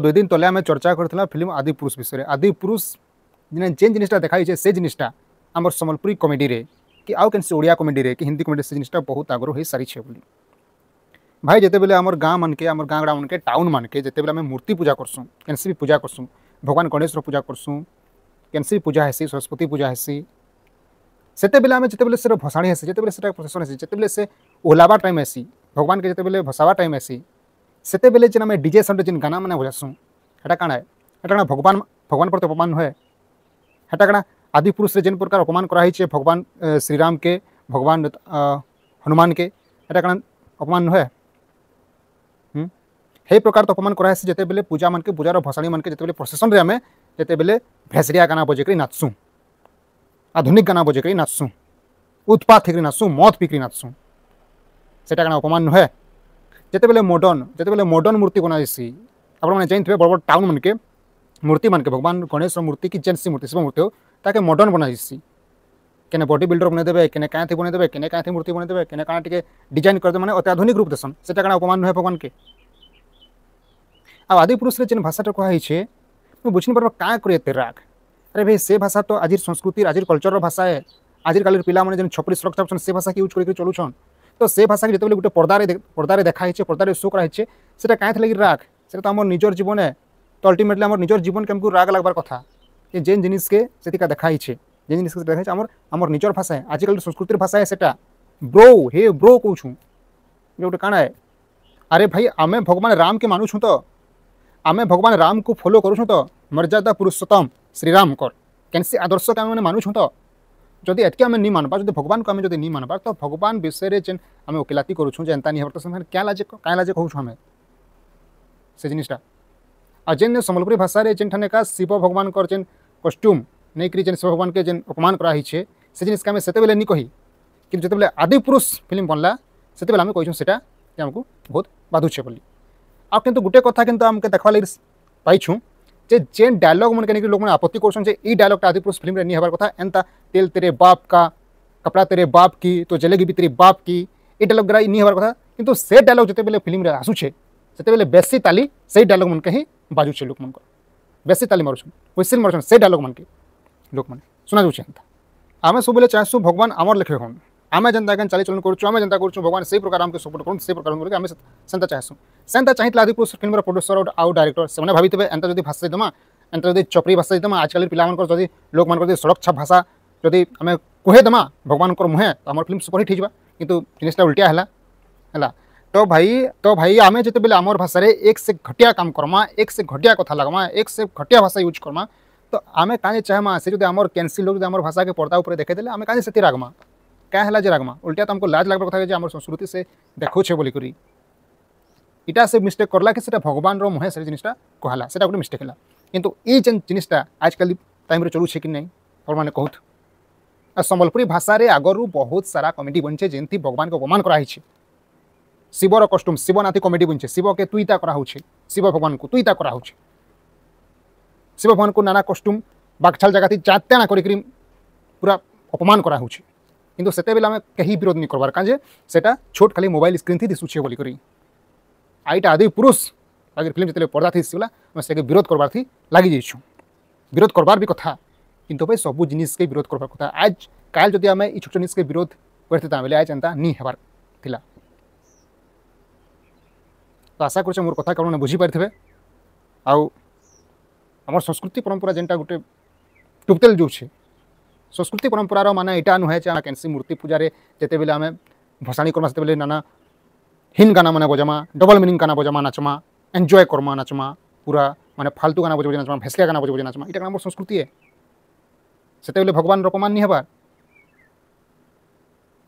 ᱫᱚᱭ ᱫᱤᱱ ᱛᱚᱞᱮ ᱟᱢᱮ ᱪᱚർച്ചᱟ ᱠᱟᱹᱨᱛᱤᱱᱟ ᱯᱷᱤᱞᱢ ᱟᱫᱤᱯᱩᱨᱩᱥ ᱵᱤᱥᱚᱭ ᱨᱮ ᱟᱫᱤᱯᱩᱨᱩᱥ ᱱᱤᱱᱟ ᱪᱮᱱ ᱡᱤᱱᱤᱥ ᱴᱟ ᱫᱮᱠᱷᱟᱭᱮ ᱥᱮ ᱡᱤᱱᱤᱥ ᱴᱟ ᱟᱢᱟᱨ ᱥᱚᱢᱚᱞᱯᱩᱨᱤ ᱠᱚᱢᱮᱰᱤ ᱨᱮ ᱠᱤ ᱟᱩ ᱠᱮᱱ ᱥᱮ ᱩᱲᱤᱭᱟ ᱠᱚᱢᱮᱰᱤ ᱨᱮ ᱠᱤ ᱦᱤᱱᱫᱤ ᱠᱚᱢᱮᱰᱤ ᱥᱮ ᱡᱤᱱᱤᱥ ᱴᱟ ᱵᱚᱦᱩᱛ ᱟᱜᱨᱚᱦᱚᱭ ᱥᱟᱨᱤᱪᱷᱮ ᱵᱩᱞᱤ ᱵᱷᱟᱭ ᱡᱮᱛᱮ ᱵᱮᱞᱮ ᱟᱢᱟᱨ ᱜᱟᱢ ᱢᱟᱱᱠᱮ ᱟᱢᱟᱨ ᱜᱟᱝᱜ ସେତେବେଳେ ଯେନ୍ ଆମେ ଡିଜେ ସାଉଣ୍ଡ ଯେନ୍ ଗାନାମାନେ ବଜାସୁଁ ହେଟା କାଣା ଏ ହେଟା କାଣା ଭଗବାନ ଭଗବାନ ପ୍ରତି ଅପମାନ ହୁଏ ହେଟା କାଣା ଆଦି ପୁରୁଷରେ ଯେନ୍ ପ୍ରକାର ଅପମାନ କରାହେଇଛେ ଭଗବାନ ଶ୍ରୀରାମକେ ଭଗବାନ ହନୁମାନକେ ହେଟା କାଣା ଅପମାନ ନୁହେଁ हे प्रकार तो अपमान कराए जिते बेले पूजा मन के पूजार भसाणी मन के जिते बेले प्रोसेसन आम जिते बेले भेसरिया गाना बजे कर नाचसूँ आधुनिक गाना बजे कर नाचसूँ उत्पात होकर नाचसूँ मद पीकर नाचसूँ सेटा गाना अपमान नुहे ଯେତେବେଳେ ମଡ଼ର୍ଣ୍ଣ ଯେତେବେଳେ ମଡ଼ର୍ଣ୍ଣ ମୂର୍ତ୍ତି ବନାହେସି ଆପଣମାନେ ଜାଣିଥିବେ ବଡ଼ ବଡ଼ ଟାଉନ୍ ମାନକେ ମୂର୍ତ୍ତି ମାନକେ ଭଗବାନ ଗଣେଶର ମୂର୍ତ୍ତି କି ଯେନ୍ସି ମୂର୍ତ୍ତି ଶିବ ମୂର୍ତ୍ତି ହେଉ ତାକେ ମଡ଼ର୍ଣ୍ଣ ବନାହେସି କେନେ ବଡ଼ି ବିଲ୍ଡର ବନେଇଦେବେ କେନେ କାଁଥି ବନେଇଦେବେ କେନେ କାଁଥି ମୂର୍ତ୍ତି ବନେଇଦେବେ କେନେ କାଣା ଟିକେ ଡିଜାଇନ୍ କରିଦେବେ ମାନେ ଅତ୍ୟାଧୁନିକ ରୂପ ଦେସନ୍ ସେଟା କାଣା ଅପମାନ ନୁହେଁ ଭଗବାନକେ ଆଉ ଆଦି ପୁରୁଷରେ ଯେନ୍ ଭାଷାଟା କୁହାହେଇଛେ ମୁଁ ବୁଝିନି ପାର୍ବ କାଁ କରି ଏତେ ରାଗ ଆରେ ଭାଇ ସେ ଭାଷା ତ ଆଜିର ସଂସ୍କୃତି ଆଜିର କଲଚରର ଭାଷା ଏ ଆଜିର କାଲିର ପିଲାମାନେ ଯେନ୍ ଛପରି ସୁରକ୍ଷା ସେ ଭାଷା କି ୟୁଜ୍ କରିକି ଚଲୁଛନ୍ তো সে ভাষাকে যেতবে গোটে পর্দার পর্দারে দেখা হয়েছে পর্দারে শো করা হয়েছে সেটা কাঁ লাগে রাগ সেটা তো আমার নিজের জীবনে তো অল্টিমেটলি আমার নিজের জীবন কেমন রাগ লাগবার কথা যে যে জিনিসকে সেটিকা দেখা হয়েছে যে জিনিসকে দেখা হয়েছে আমার আমার নিজের ভাষায় আজকাল সংস্কৃতির ভাষায় সেটা ব্রো হে ব্রো কৌছু যে গোটে কাণ আরে ভাই আমি ভগবান রামকে মানুছ তো আমি ভগবান রামকে ফলো করুছ তো মর্যাদা পুরুষোত্তম শ্রীরামকর কেন সে আদর্শকে আমি মানে মানুছু তো ଯଦି ଏତ୍କି ଆମେ ନି ମାନ୍ବା ଯଦି ଭଗବାନଙ୍କୁ ଆମେ ଯଦି ନି ମାନ୍ବା ତ ଭଗବାନ ବିଷୟରେ ଯେନ୍ ଆମେ ଓକିଲାତି କରୁଛୁ ଯେ ଏନ୍ତା ନି ହେବା ତ ସେମାନେ କ୍ୟା ଲାଜେ କାଁ ଲାଜେ କହୁଛୁ ଆମେ ସେ ଜିନିଷଟା ଆଉ ଯେନ୍ ସମ୍ବଲପୁରୀ ଭାଷାରେ ଯେନ୍ଠାନେ ଏକା ଶିବ ଭଗବାନଙ୍କର ଯେନ୍ କଷ୍ଟ୍ୟୁମ୍ ନେଇକରି ଯେନ୍ ଶିବ ଭଗବାନକେ ଯେନ୍ ଅପମାନ କରାହେଇଛେ ସେ ଜିନିଷକେ ଆମେ ସେତେବେଳେ ନି କହି କିନ୍ତୁ ଯେତେବେଳେ ଆଦି ପୁରୁଷ ଫିଲ୍ମ ବନଲା ସେତେବେଳେ ଆମେ କହିଛୁ ସେଟା ଆମକୁ ବହୁତ ବାଧୁଛେ ବୋଲି ଆଉ କିନ୍ତୁ ଗୋଟେ କଥା କିନ୍ତୁ ଆମକୁ ଦେଖ୍ବାର୍ ଲାଗି ପାଇଛୁ जे जेन डायलॉग मन के लोग मैंने आपत्ति करसन जे ई डायलॉग टा आदिपुरुष फिल्म रे नहीं हबार कथा एंता तेल तेरे बाप का कपड़ा तेरे बाप की तो जलेगी भी तेरी बाप की ई डायलॉग ग्राई नहीं हबार कथा कि से डायलॉग जते फिल्म रे आसु छे ताली से डायलॉग मन के ही बाजू छे मन को बेसी ताली मारुछन क्वेश्चन मारुछन से डायलॉग मन के लोक मैंने सुना जउ छे सब बेले भगवान आम लेखे हों आम जनता चाली चलन करुँ आम जनता करूँ भगवान से प्रकार आमको सपोर्ट करूँ से प्रकार करके आम से चाहूँ से चाहिए आदि पुरुष फिल्म प्रड्यूसर आउ डायरेक्टर से भाई थे एंता जब भाषा देमा एंता जब चपरी भाषा देमा आजकल पिला जब लोक सड़क छाप भाषा जब आम कहेदमा भगवान मुहे तो आम फिल्म हिट होगा कि जिनटा उल्टिया है तो भाई तो भाई आम जिते बेले आम भाषा एक से घटिया काम करमा एक से घटिया कथ लगमा एक से घटिया भाषा यूज करमा तो आम कहीं चाहमा से जो आम कैनसिल जो आम भाषा के पर्दा उपरे देखे आम कहीं से रागमा କାଁ ହେଲା ଯେ ରାଗ୍ମା ଓଲ୍ଟା ତ ଆମକୁ ଲାଜ ଲାଗ୍ବା କଥା ଯେ ଆମର ସଂସ୍କୃତି ସେ ଦେଖଉଛେ ବୋଲିକରି ଇଟା ସେ ମିଷ୍ଟେକ୍ କରଲା କି ସେଟା ଭଗବାନର ମୁହେଁ ସେ ଜିନିଷଟା କହଲା ସେଟା ଗୋଟେ ମିଷ୍ଟେକ୍ ହେଲା କିନ୍ତୁ ଏଇ ଯେନ୍ ଜିନିଷଟା ଆଜିକାଲି ଟାଇମ୍ରେ ଚଲୁଛେ କି ନାହିଁ ଆପଣମାନେ କହୁଥୁ ଆଉ ସମ୍ବଲପୁରୀ ଭାଷାରେ ଆଗରୁ ବହୁତ ସାରା କମେଡ଼ି ବନିଛେ ଯେମିତି ଭଗବାନଙ୍କୁ ଅପମାନ କରାହେଇଛି ଶିବର କଷ୍ଟ୍ୟୁମ୍ ଶିବନାଥି କମେଡ଼ି ବନିଛେ ଶିବକେ ତୁଇତା କରାହଉଛି ଶିବ ଭଗବାନଙ୍କୁ ତୁଇତା କରାହେଉଛି ଶିବ ଭଗବାନଙ୍କୁ ନାନା କଷ୍ଟ୍ୟୁମ୍ ବାଘଛାଲ ଜାଗାତି ଚାତ୍ୟାଣା କରିକିରି ପୁରା ଅପମାନ କରାହେଉଛି कि आम कहीं विरोध नहीं करवर कहे से छोट खाली मोबाइल स्क्रीन थी दिशुचे बोल करी आईटा आदि पुरुष लगे फिल्म जितने पर्दा थी सीगला विरोध करवार थी लग जाइ विरोध करवार भी कथ कि सब जिनके विरोध करवार कथ आज कल जब आम छोट जिनके विरोध करते बोले आज एंता नहीं हेबार तो आशा कर मोर कथा कौन बुझीपारी थे आउ आम संस्कृति परंपरा जेनटा गोटे टुपतेल जो है संस्कृति परंपरार मान या नुहे कैंसी मूर्ति पूजा जिते बिल आम भसाणी करमा से नाना हिन गाना मैंने बजामा डबल मिनिंग गाना बजामा नाचमा एंजय करमा नाचमा पूरा मैंने फालतु गाना बजे नाचमा फैसलिया गाना बजे नाचमा इटा मोर संस्कृति से भगवान रपमान नहीं हबार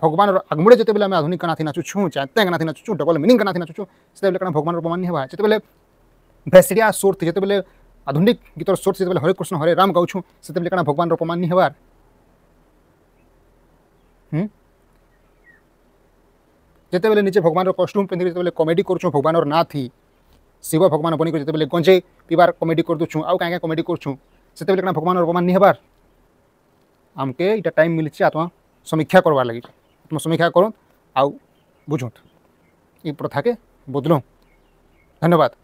भगवान आगमुड़े जिते बिल्कुल आधुनिक गाना थी नाचुछ चाहे गाना थी नाचुछ डबल मिनिंग गाना थी नाचुँ से क्या भगवान रपमान नहीं हाँ जिते भैसिया सोर्थ जिते आधुनिक गीतर सोर्थ जिते हरे कृष्ण हरे राम गाँचू से क्या भगवान रपमान नहीं हबार ଯେତେବେଳେ ନିଜେ ଭଗବାନର କଷ୍ଟ୍ୟୁମ୍ ପିନ୍ଧିକି ଯେତେବେଳେ କମେଡ଼ି କରୁଛୁ ଭଗବାନର ନାଁ ଥି ଶିବ ଭଗବାନ ବନିକି ଯେତେବେଳେ ଗଞ୍ଜେଇ ପିବାର କମେଡ଼ି କରିଦେଉଛୁ ଆଉ କାଁ କାଁ କମେଡ଼ି କରୁଛୁ ସେତେବେଳେ କାଣା ଭଗବାନର ଅପମାନ ନି ହେବାର ଆମକେ ଇଟା ଟାଇମ୍ ମିଳିଛି ଆତ୍ମା ସମୀକ୍ଷା କରବାର୍ ଲାଗି ଆତ୍ମା ସମୀକ୍ଷା କରୁନ୍ ଆଉ ବୁଝୁନ୍ ଏ ପ୍ରଥାକେ ବଦଲୁନ୍ ଧନ୍ୟବାଦ